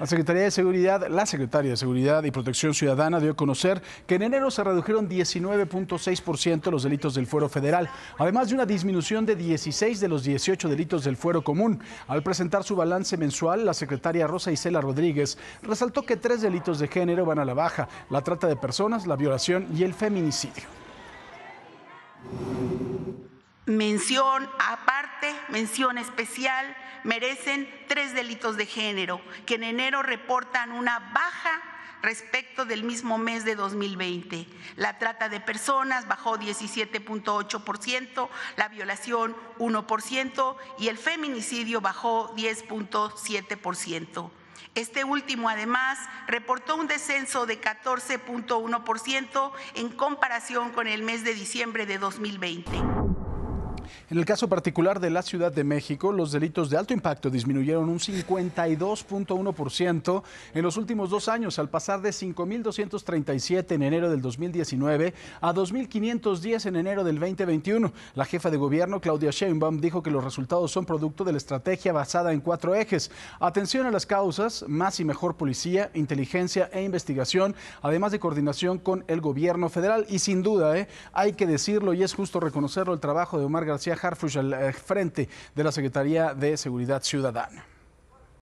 La Secretaría de Seguridad, la Secretaria de Seguridad y Protección Ciudadana dio a conocer que en enero se redujeron 19.6% los delitos del fuero federal, además de una disminución de 16 de los 18 delitos del fuero común. Al presentar su balance mensual, la secretaria Rosa Isela Rodríguez resaltó que tres delitos de género van a la baja, la trata de personas, la violación y el feminicidio mención aparte, mención especial, merecen tres delitos de género, que en enero reportan una baja respecto del mismo mes de 2020. La trata de personas bajó 17.8%, la violación 1% y el feminicidio bajó 10.7%. Este último, además, reportó un descenso de 14.1% en comparación con el mes de diciembre de 2020. En el caso particular de la Ciudad de México, los delitos de alto impacto disminuyeron un 52.1% en los últimos dos años, al pasar de 5.237 en enero del 2019 a 2.510 en enero del 2021. La jefa de gobierno, Claudia Sheinbaum, dijo que los resultados son producto de la estrategia basada en cuatro ejes. Atención a las causas, más y mejor policía, inteligencia e investigación, además de coordinación con el gobierno federal. Y sin duda, ¿eh? hay que decirlo y es justo reconocerlo, el trabajo de Omar García García Harfush al eh, frente de la Secretaría de Seguridad Ciudadana.